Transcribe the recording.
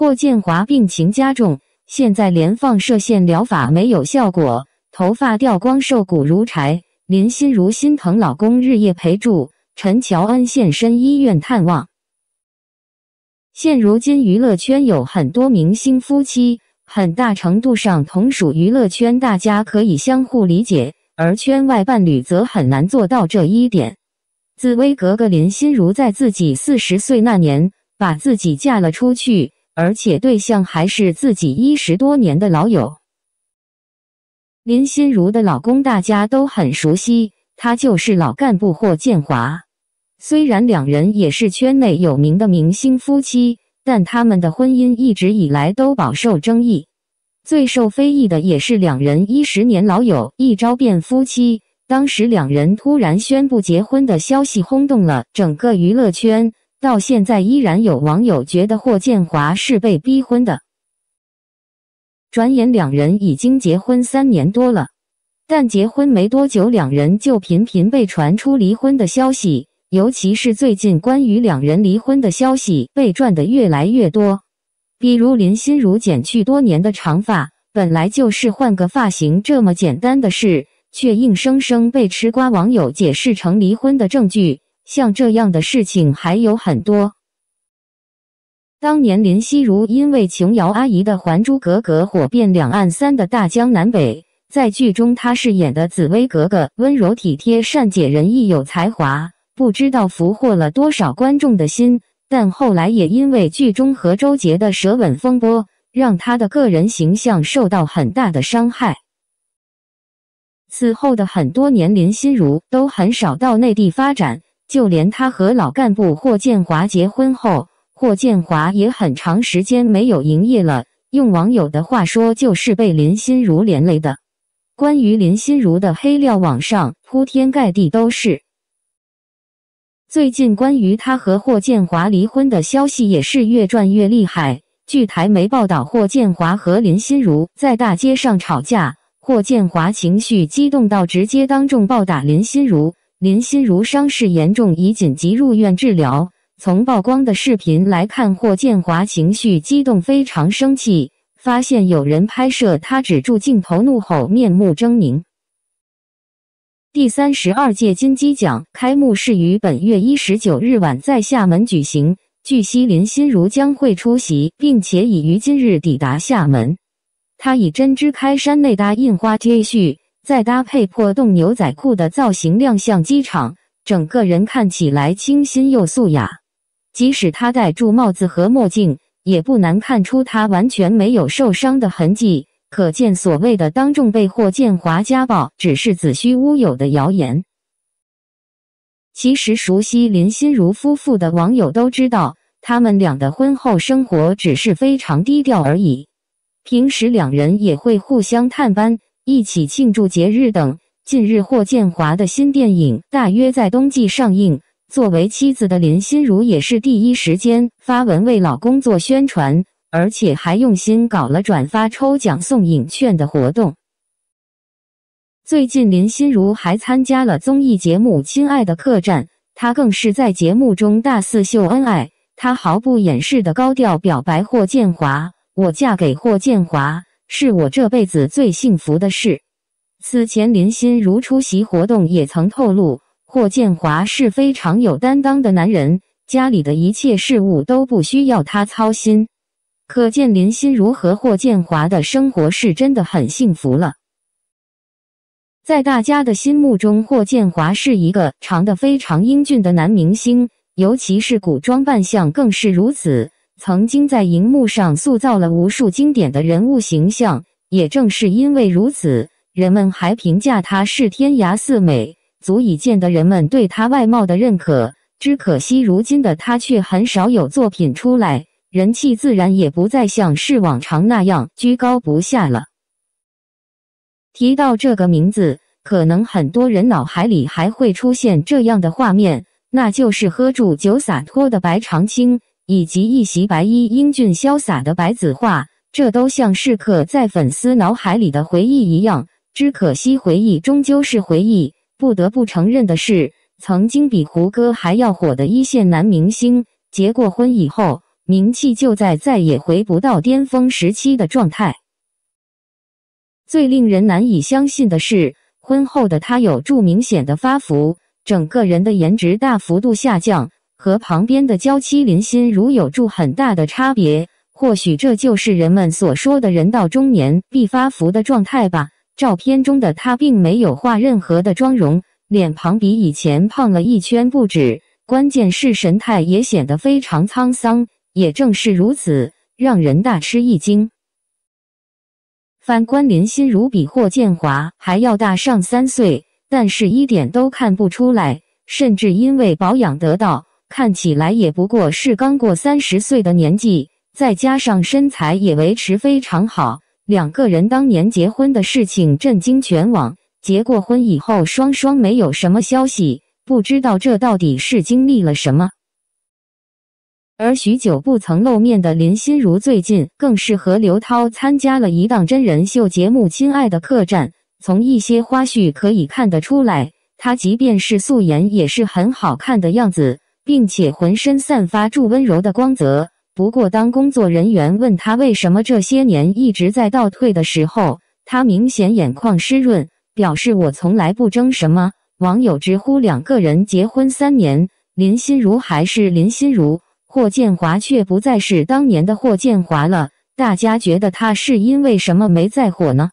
霍建华病情加重，现在连放射线疗法没有效果，头发掉光，瘦骨如柴。林心如心疼老公，日夜陪住。陈乔恩现身医院探望。现如今，娱乐圈有很多明星夫妻，很大程度上同属娱乐圈，大家可以相互理解，而圈外伴侣则很难做到这一点。紫薇格格林心如在自己四十岁那年把自己嫁了出去。而且对象还是自己一十多年的老友，林心如的老公大家都很熟悉，他就是老干部霍建华。虽然两人也是圈内有名的明星夫妻，但他们的婚姻一直以来都饱受争议。最受非议的也是两人一十年老友一朝变夫妻。当时两人突然宣布结婚的消息，轰动了整个娱乐圈。到现在依然有网友觉得霍建华是被逼婚的。转眼两人已经结婚三年多了，但结婚没多久，两人就频频被传出离婚的消息。尤其是最近关于两人离婚的消息被传的越来越多，比如林心如剪去多年的长发，本来就是换个发型这么简单的事，却硬生生被吃瓜网友解释成离婚的证据。像这样的事情还有很多。当年林心如因为琼瑶阿姨的《还珠格格》火遍两岸三的大江南北，在剧中她饰演的紫薇格格温柔体贴、善解人意、有才华，不知道俘获了多少观众的心。但后来也因为剧中和周杰的舌吻风波，让她的个人形象受到很大的伤害。此后的很多年，林心如都很少到内地发展。就连他和老干部霍建华结婚后，霍建华也很长时间没有营业了。用网友的话说，就是被林心如连累的。关于林心如的黑料，网上铺天盖地都是。最近关于他和霍建华离婚的消息也是越传越厉害。据台媒报道，霍建华和林心如在大街上吵架，霍建华情绪激动到直接当众暴打林心如。林心如伤势严重，已紧急入院治疗。从曝光的视频来看，霍建华情绪激动，非常生气，发现有人拍摄，他止住镜头，怒吼，面目狰狞。第三十二届金鸡奖开幕式于本月一十九日晚在厦门举行。据悉，林心如将会出席，并且已于今日抵达厦门。她以针织开衫内搭印花 T 恤。再搭配破洞牛仔裤的造型亮相机场，整个人看起来清新又素雅。即使他戴住帽子和墨镜，也不难看出他完全没有受伤的痕迹。可见所谓的当众被霍建华家暴，只是子虚乌有的谣言。其实熟悉林心如夫妇的网友都知道，他们俩的婚后生活只是非常低调而已。平时两人也会互相探班。一起庆祝节日等。近日，霍建华的新电影大约在冬季上映。作为妻子的林心如也是第一时间发文为老公做宣传，而且还用心搞了转发抽奖送影券的活动。最近，林心如还参加了综艺节目《亲爱的客栈》，她更是在节目中大肆秀恩爱，她毫不掩饰的高调表白霍建华：“我嫁给霍建华。”是我这辈子最幸福的事。此前，林心如出席活动也曾透露，霍建华是非常有担当的男人，家里的一切事务都不需要他操心。可见，林心如和霍建华的生活是真的很幸福了。在大家的心目中，霍建华是一个长得非常英俊的男明星，尤其是古装扮相更是如此。曾经在荧幕上塑造了无数经典的人物形象，也正是因为如此，人们还评价他是“天涯四美”，足以见得人们对他外貌的认可。只可惜如今的他却很少有作品出来，人气自然也不再像是往常那样居高不下了。提到这个名字，可能很多人脑海里还会出现这样的画面，那就是喝住酒洒脱的白长青。以及一袭白衣英俊潇洒的白子画，这都像是刻在粉丝脑海里的回忆一样。只可惜回忆终究是回忆，不得不承认的是，曾经比胡歌还要火的一线男明星，结过婚以后，名气就在再也回不到巅峰时期的状态。最令人难以相信的是，婚后的他有著明显的发福，整个人的颜值大幅度下降。和旁边的娇妻林心如有住很大的差别，或许这就是人们所说的人到中年必发福的状态吧。照片中的她并没有画任何的妆容，脸庞比以前胖了一圈不止，关键是神态也显得非常沧桑。也正是如此，让人大吃一惊。反观林心如比霍建华还要大上三岁，但是一点都看不出来，甚至因为保养得当。看起来也不过是刚过三十岁的年纪，再加上身材也维持非常好。两个人当年结婚的事情震惊全网，结过婚以后双双没有什么消息，不知道这到底是经历了什么。而许久不曾露面的林心如，最近更是和刘涛参加了一档真人秀节目《亲爱的客栈》。从一些花絮可以看得出来，她即便是素颜也是很好看的样子。并且浑身散发住温柔的光泽。不过，当工作人员问他为什么这些年一直在倒退的时候，他明显眼眶湿润，表示我从来不争什么。网友直呼：两个人结婚三年，林心如还是林心如，霍建华却不再是当年的霍建华了。大家觉得他是因为什么没再火呢？